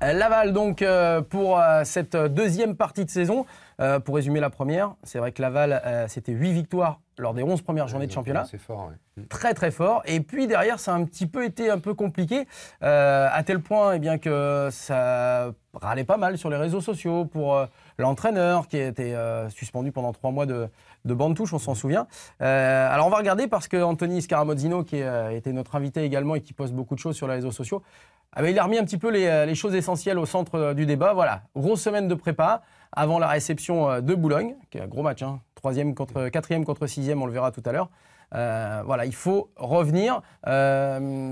Laval donc euh, pour euh, cette deuxième partie de saison. Euh, pour résumer la première, c'est vrai que Laval, c'était 8 victoires lors des 11 premières journées de championnat. Mm. Très très fort. Et puis derrière, ça a un petit peu été un peu compliqué, euh, à tel point et eh bien, que ça râlait pas mal sur les réseaux sociaux pour euh, l'entraîneur qui a été euh, suspendu pendant trois mois de, bande touche, on s'en mm. souvient. alors on va regarder parce que Anthony Scaramozzino, qui était notre invité également et qui poste beaucoup de choses sur les réseaux sociaux, ah ben, il a remis un petit peu les choses essentielles au centre du débat. Voilà, grosse semaine de prépa avant la réception euh, de Boulogne, qui est un gros match, hein, troisième contre, euh, quatrième contre sixième, on le verra tout à l'heure. Euh, voilà, il faut revenir.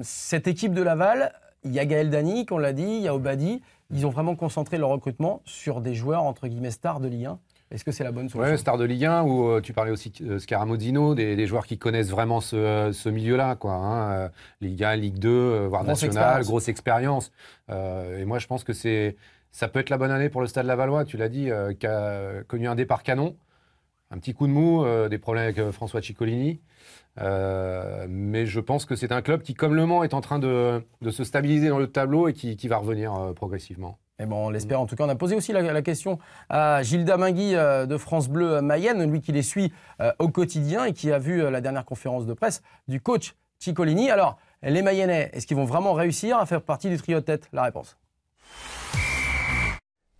cette équipe de Laval, il y a Gaël Dany, qu'on l'a dit, il y a Obadi. Ils ont vraiment concentré leur recrutement sur des joueurs, entre guillemets, stars de Ligue 1. Est-ce que c'est la bonne solution Oui, stars de Ligue 1, ou tu parlais aussi de des, joueurs qui connaissent vraiment ce, milieu-là, quoi. Hein. Ligue 1, Ligue 2, voire grosse grosse expérience. et moi, je pense que c'est ça peut être la bonne année pour le Stade Lavallois, tu l'as dit, euh, qui a connu un départ canon. Un petit coup de mou, euh, des problèmes avec euh, François Ciccolini. mais je pense que c'est un club qui, comme Le Mans, est en train de, se stabiliser dans le tableau et qui, va revenir progressivement. et bon, on l'espère. En tout cas, on a posé aussi la, question à Gilles Damingui de France Bleu Mayenne, lui qui les suit au quotidien et qui a vu la dernière conférence de presse du coach Ciccolini. Alors, les Mayennais, est-ce qu'ils vont vraiment réussir à faire partie du trio de tête La réponse.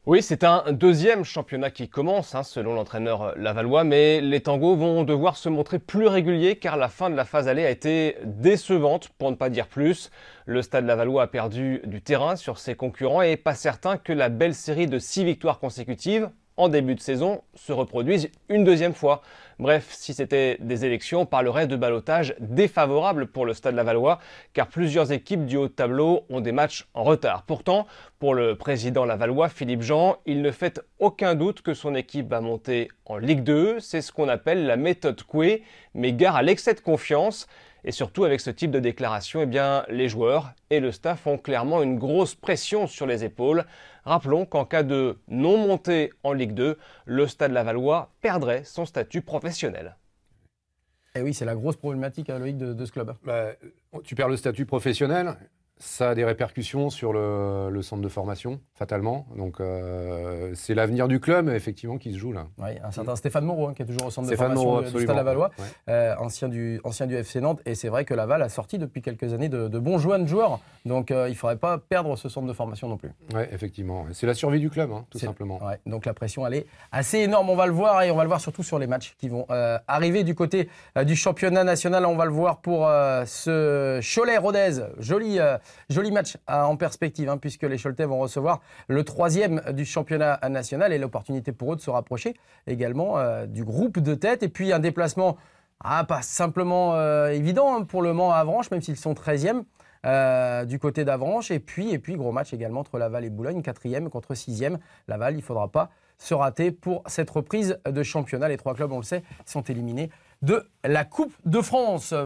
Oui, c'est un deuxième championnat qui commence, hein, selon l'entraîneur euh, Lavallois, mais les tangos vont devoir se montrer plus réguliers car la fin de la phase allée a été décevante, pour ne pas dire plus. Le stade Lavallois a perdu du terrain sur ses concurrents et pas certain que la belle série de six victoires consécutives, en début de saison se reproduisent une deuxième fois. Bref, si c'était des élections, on parlerait de balotage défavorable pour le Stade Lavallois, car plusieurs équipes du haut tableau ont des matchs en retard. Pourtant, pour le président Lavallois, Philippe Jean, il ne fait aucun doute que son équipe va monter en Ligue 2. C'est ce qu'on appelle la méthode Coué, mais gare à l'excès de confiance. Et surtout, avec ce type de déclaration, eh bien, les joueurs et le staff ont clairement une grosse pression sur les épaules. Rappelons qu'en cas de non-montée en Ligue 2, le Stade Lavallois perdrait son statut professionnel. Et eh oui, c'est la grosse problématique, à hein, de, ce club. Bah, tu perds le statut professionnel, ça a des répercussions sur le, centre de formation, fatalement. Donc, euh, c'est l'avenir du club, effectivement, qui se joue là. Oui, un certain Stéphane Moreau, hein, qui est toujours au centre de formation Moreau, du Stade Lavallois, euh, ancien, du, ancien du FC Nantes. Et c'est vrai que Laval a sorti depuis quelques années de, bons joueurs, de joueurs. Donc, euh, il ne faudrait pas perdre ce centre de formation non plus. Oui, effectivement. C'est la survie du club, hein, tout simplement. donc, la pression, elle est assez énorme. On va le voir et on va le voir surtout sur les matchs qui vont arriver du côté du championnat national. On va le voir pour ce Cholet-Rodez. Joli Joli match en perspective, hein, puisque les Choletais vont recevoir le troisième du championnat national et l'opportunité pour eux de se rapprocher également euh, du groupe de tête. Et puis un déplacement ah, pas simplement euh, évident hein, pour le Mans à Avranches, même s'ils sont 13e. Euh, du côté d'Avranches. Et puis, et puis, gros match également entre Laval et Boulogne, quatrième contre sixième. Laval, il ne faudra pas se rater pour cette reprise de championnat. Les trois clubs, on le sait, sont éliminés de la Coupe de France.